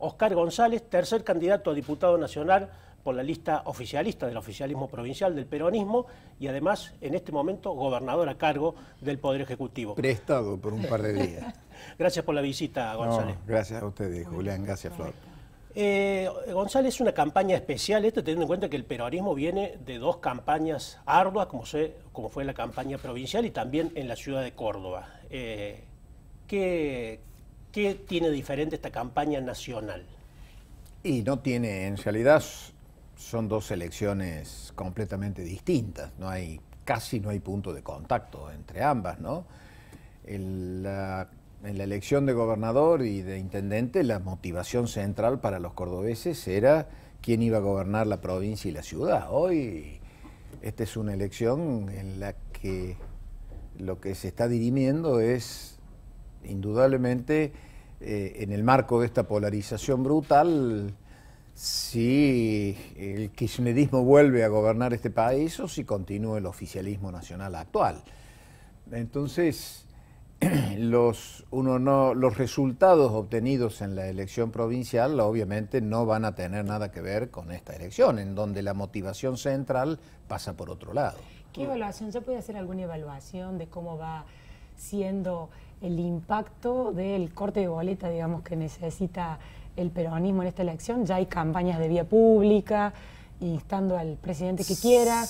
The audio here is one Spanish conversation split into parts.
Oscar González, tercer candidato a diputado nacional por la lista oficialista del oficialismo provincial del peronismo y además en este momento gobernador a cargo del Poder Ejecutivo. Prestado por un par de días. gracias por la visita, González. gracias a ustedes, Julián. Gracias, Flor. Eh, González, una campaña especial, esto teniendo en cuenta que el peronismo viene de dos campañas arduas, como, como fue la campaña provincial y también en la ciudad de Córdoba. Eh, ¿Qué, tiene diferente esta campaña nacional? Y no tiene, en realidad son dos elecciones completamente distintas, no hay, casi no hay punto de contacto entre ambas, ¿no? en la elección de gobernador y de intendente, la motivación central para los cordobeses era quién iba a gobernar la provincia y la ciudad. Hoy esta es una elección en la que lo que se está dirimiendo es indudablemente, eh, en el marco de esta polarización brutal, si el kirchnerismo vuelve a gobernar este país o si continúa el oficialismo nacional actual. Entonces, los, uno los resultados obtenidos en la elección provincial obviamente no van a tener nada que ver con esta elección, en donde la motivación central pasa por otro lado. ¿Qué evaluación? ¿Se puede hacer alguna evaluación de cómo va siendo el impacto del corte de boleta, digamos, que necesita el peronismo en esta elección. Ya hay campañas de vía pública, instando al presidente que quiera.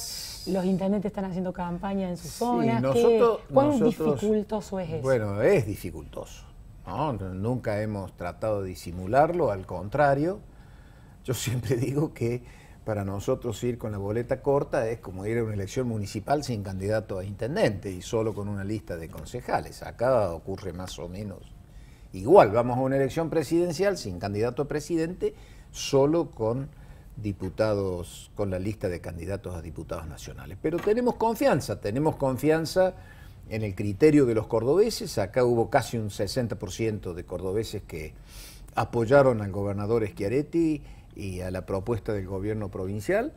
Los intendentes están haciendo campaña en sus zona. zonas. ¿Cuán dificultoso es eso? Bueno, es dificultoso. Nunca hemos tratado de disimularlo, al contrario. Yo siempre digo que para nosotros ir con la boleta corta es como ir a una elección municipal sin candidato a intendente y solo con una lista de concejales. Acá ocurre más o menos igual. Vamos a una elección presidencial sin candidato a presidente, solo con diputados, con la lista de candidatos a diputados nacionales. Pero tenemos confianza, tenemos confianza en el criterio de los cordobeses. Acá hubo casi un 60% de cordobeses que apoyaron al gobernador Schiaretti y a la propuesta del gobierno provincial.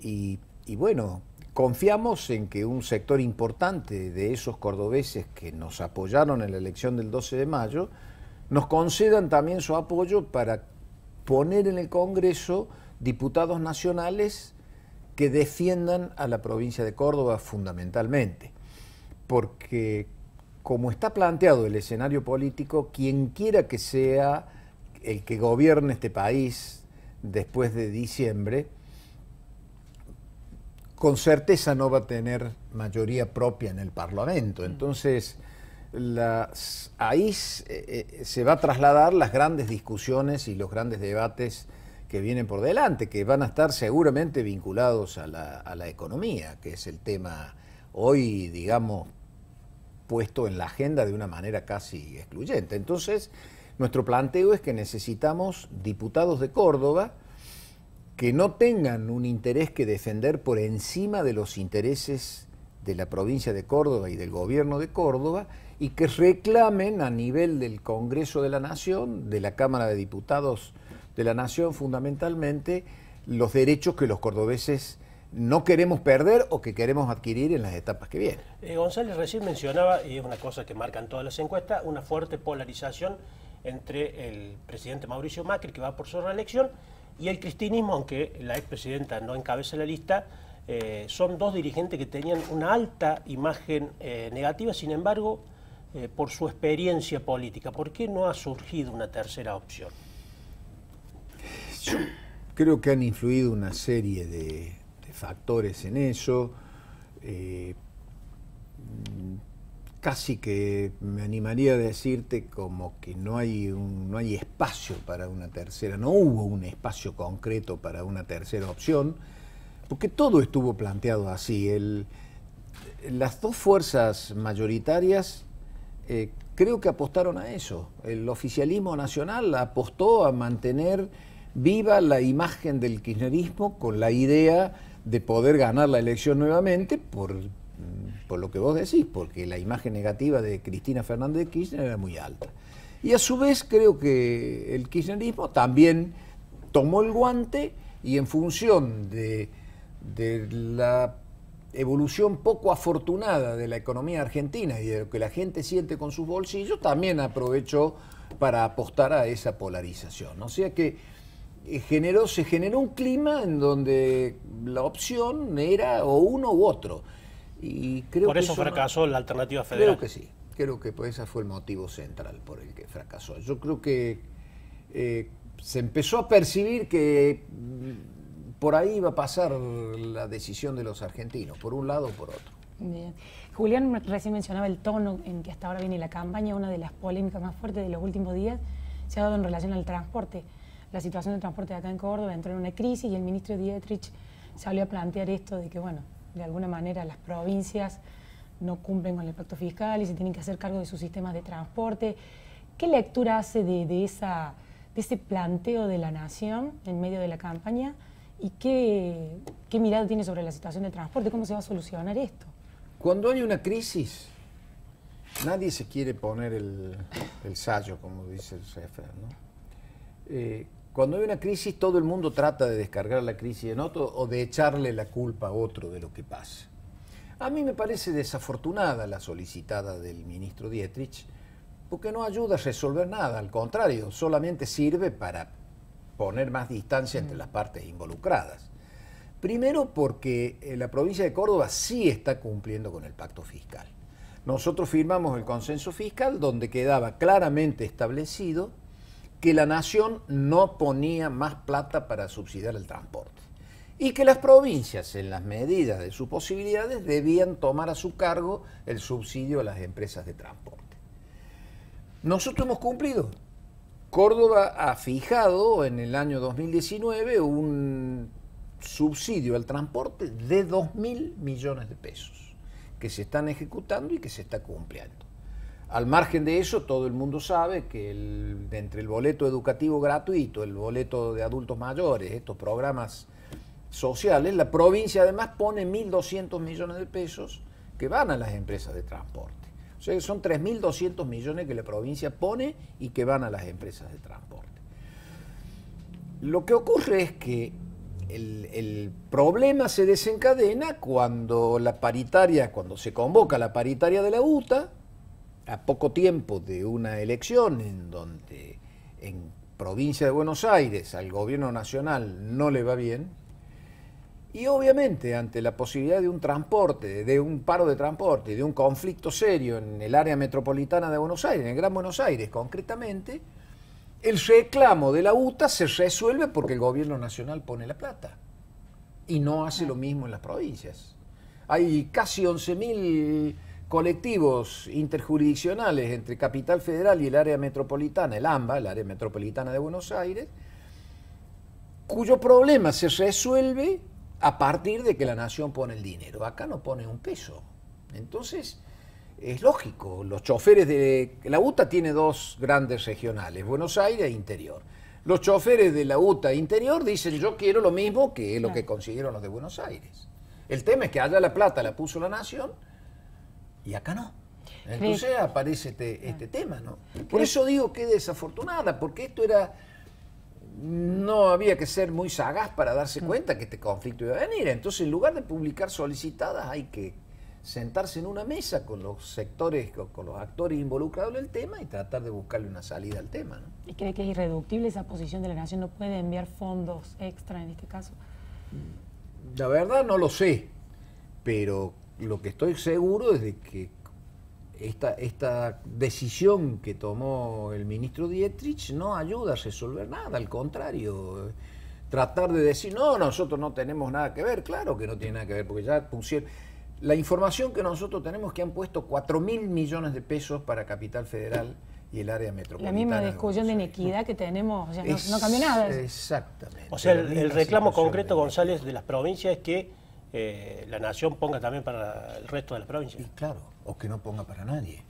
Y, bueno, confiamos en que un sector importante de esos cordobeses que nos apoyaron en la elección del 12 de mayo, nos concedan también su apoyo para poner en el Congreso diputados nacionales que defiendan a la provincia de Córdoba fundamentalmente. Porque como está planteado el escenario político, quien quiera que sea el que gobierne este país después de diciembre, con certeza no va a tener mayoría propia en el Parlamento. Mm. Entonces, ahí eh, eh, se va a trasladar las grandes discusiones y los grandes debates que vienen por delante, que van a estar seguramente vinculados a la, a la economía, que es el tema hoy, digamos, puesto en la agenda de una manera casi excluyente. Entonces, nuestro planteo es que necesitamos diputados de Córdoba que no tengan un interés que defender por encima de los intereses de la provincia de Córdoba y del gobierno de Córdoba y que reclamen a nivel del Congreso de la Nación, de la Cámara de Diputados de la Nación fundamentalmente, los derechos que los cordobeses no queremos perder o que queremos adquirir en las etapas que vienen. Eh, González recién mencionaba, y es una cosa que marcan todas las encuestas, una fuerte polarización entre el presidente Mauricio Macri, que va por su reelección, y el cristinismo, aunque la expresidenta no encabeza la lista, eh, son dos dirigentes que tenían una alta imagen eh, negativa, sin embargo, eh, por su experiencia política. ¿Por qué no ha surgido una tercera opción? Yo creo que han influido una serie de factores en eso casi que me animaría a decirte como que no hay, un, no hay espacio para una tercera, no hubo un espacio concreto para una tercera opción, porque todo estuvo planteado así. El, las dos fuerzas mayoritarias eh, creo que apostaron a eso. El oficialismo nacional apostó a mantener viva la imagen del kirchnerismo con la idea de poder ganar la elección nuevamente por, por lo que vos decís, porque la imagen negativa de Cristina Fernández de Kirchner era muy alta. Y a su vez creo que el kirchnerismo también tomó el guante y en función de, de la evolución poco afortunada de la economía argentina y de lo que la gente siente con sus bolsillos, también aprovechó para apostar a esa polarización. O sea que eh, generó, se generó un clima en donde la opción era o uno u otro. Y creo por eso fracasó la alternativa federal. Creo que sí, creo que pues, ese fue el motivo central por el que fracasó. Yo creo que eh, se empezó a percibir que mm, por ahí iba a pasar la decisión de los argentinos, por un lado o por otro. Julián recién mencionaba el tono en que hasta ahora viene la campaña, una de las polémicas más fuertes de los últimos días se ha dado en relación al transporte. La situación de transporte acá en Córdoba entró en una crisis y el ministro Dietrich salió a plantear esto de que, bueno, de alguna manera las provincias no cumplen con el pacto fiscal y se tienen que hacer cargo de sus sistemas de transporte. ¿Qué lectura hace de, esa, ese planteo de la nación en medio de la campaña? ¿Y qué, mirada tiene sobre la situación de transporte? ¿Cómo se va a solucionar esto? Cuando hay una crisis, nadie se quiere poner el, el sallo, como dice el jefe. Eh, cuando hay una crisis, todo el mundo trata de descargar la crisis en otro o de echarle la culpa a otro de lo que pasa. A mí me parece desafortunada la solicitada del ministro Dietrich, porque no ayuda a resolver nada, al contrario, solamente sirve para poner más distancia entre las partes involucradas. Primero porque eh, la provincia de Córdoba sí está cumpliendo con el pacto fiscal. Nosotros firmamos el consenso fiscal donde quedaba claramente establecido que la nación no ponía más plata para subsidiar el transporte y que las provincias, en las medidas de sus posibilidades, debían tomar a su cargo el subsidio a las empresas de transporte. Nosotros hemos cumplido. Córdoba ha fijado en el año 2019 un subsidio al transporte de 2.000 millones de pesos que se están ejecutando y que se está cumpliendo. Al margen de eso, todo el mundo sabe que entre el boleto educativo gratuito, el boleto de adultos mayores, estos programas sociales, la provincia además pone 1.200 millones de pesos que van a las empresas de transporte. O sea que son 3.200 millones que la provincia pone y que van a las empresas de transporte. Lo que ocurre es que el, problema se desencadena cuando la paritaria, cuando se convoca la paritaria de la UTA, a poco tiempo de una elección en donde en provincia de Buenos Aires al gobierno nacional no le va bien, y obviamente ante la posibilidad de un transporte, de un paro de transporte, de un conflicto serio en el área metropolitana de Buenos Aires, en el Gran Buenos Aires concretamente, el reclamo de la UTA se resuelve porque el gobierno nacional pone la plata y no hace lo mismo en las provincias. Hay casi 11.000 colectivos interjurisdiccionales entre Capital Federal y el área metropolitana, el AMBA, el área metropolitana de Buenos Aires, cuyo problema se resuelve a partir de que la nación pone el dinero. Acá no pone un peso. Entonces, es lógico, los choferes de... La UTA tiene dos grandes regionales, Buenos Aires e Interior. Los choferes de la UTA e Interior dicen yo quiero lo mismo que lo que consiguieron los de Buenos Aires. El tema es que allá la plata la puso la nación y acá no. Entonces aparece este, este ah. tema, ¿no? Por eso digo que desafortunada, porque esto era no había que ser muy sagaz para darse mm. cuenta que este conflicto iba a venir. Entonces, en lugar de publicar solicitadas, hay que sentarse en una mesa con los sectores, con, los actores involucrados en el tema y tratar de buscarle una salida al tema. ¿no? ¿Y cree que es irreductible esa posición de la Nación? ¿No puede enviar fondos extra en este caso? La verdad no lo sé, pero lo que estoy seguro es de que esta, esta decisión que tomó el ministro Dietrich no ayuda a resolver nada, al contrario. Tratar de decir, no, nosotros no tenemos nada que ver, claro que no tiene nada que ver, porque ya pusieron... La información que nosotros tenemos es que han puesto 4 mil millones de pesos para Capital Federal y el área metropolitana. La misma discusión de, inequidad que tenemos, o sea, no, cambió nada. Exactamente. O sea, el, reclamo concreto, González, de las provincias es que eh, la nación ponga también para el resto de las provincias. Y claro, o que no ponga para nadie.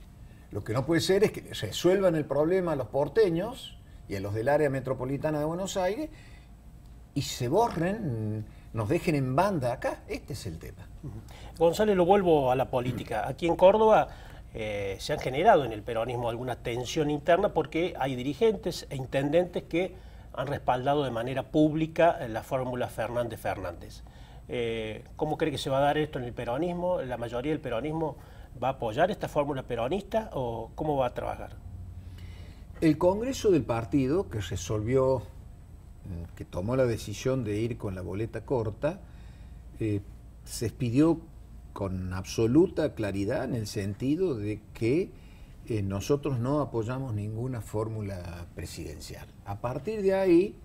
Lo que no puede ser es que resuelvan el problema a los porteños y a los del área metropolitana de Buenos Aires y se borren, nos dejen en banda acá. Este es el tema. González, lo vuelvo a la política. Aquí en Córdoba eh, se han generado en el peronismo alguna tensión interna porque hay dirigentes e intendentes que han respaldado de manera pública la fórmula Fernández-Fernández. fernández fernández eh, ¿Cómo cree que se va a dar esto en el peronismo? ¿La mayoría del peronismo va a apoyar esta fórmula peronista o cómo va a trabajar? El Congreso del Partido, que resolvió, eh, que tomó la decisión de ir con la boleta corta, eh, se expidió con absoluta claridad en el sentido de que nosotros no apoyamos ninguna fórmula presidencial. A partir de ahí,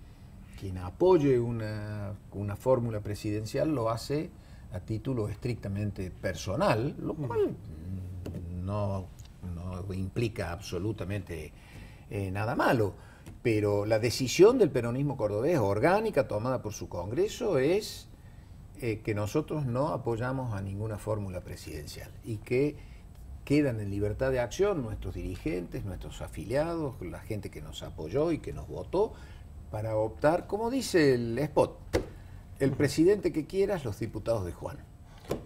quien apoye una, fórmula presidencial lo hace a título estrictamente personal, lo mm. cual no, implica absolutamente eh, nada malo. Pero la decisión del peronismo cordobés, orgánica, tomada por su Congreso, es eh, que nosotros no apoyamos a ninguna fórmula presidencial y que quedan en libertad de acción nuestros dirigentes, nuestros afiliados, la gente que nos apoyó y que nos votó, para optar, como dice el spot, el presidente que quieras, los diputados de Juan.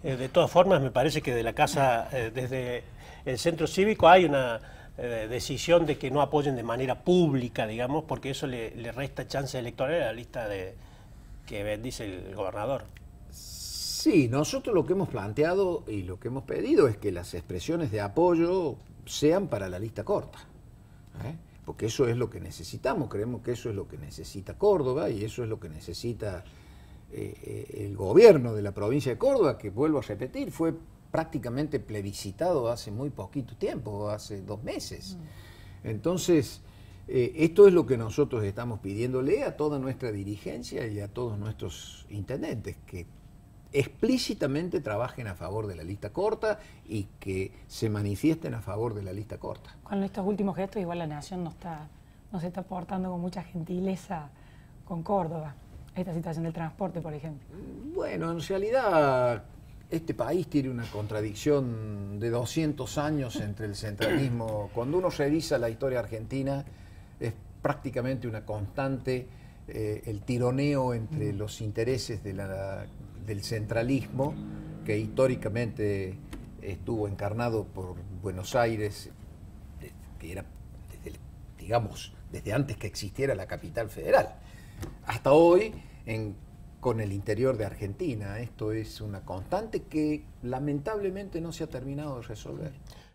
Eh, de todas formas, me parece que de la casa, eh, desde el centro cívico, hay una eh, decisión de que no apoyen de manera pública, digamos, porque eso le, resta chance electoral a la lista de, que dice el gobernador. Sí, nosotros lo que hemos planteado y lo que hemos pedido es que las expresiones de apoyo sean para la lista corta. ¿eh? porque eso es lo que necesitamos, creemos que eso es lo que necesita Córdoba y eso es lo que necesita eh, eh, el gobierno de la provincia de Córdoba, que vuelvo a repetir, fue prácticamente plebiscitado hace muy poquito tiempo, hace dos meses. Mm. Entonces, eh, esto es lo que nosotros estamos pidiéndole a toda nuestra dirigencia y a todos nuestros intendentes, que explícitamente trabajen a favor de la lista corta y que se manifiesten a favor de la lista corta. Con estos últimos gestos, igual la Nación no, está, no se está portando con mucha gentileza con Córdoba, esta situación del transporte, por ejemplo. Bueno, en realidad este país tiene una contradicción de 200 años entre el centralismo. Cuando uno revisa la historia argentina, es prácticamente una constante eh, el tironeo entre mm. los intereses de la del centralismo que históricamente estuvo encarnado por Buenos Aires, que era, digamos, desde antes que existiera la capital federal, hasta hoy con el interior de Argentina. Esto es una constante que lamentablemente no se ha terminado de resolver.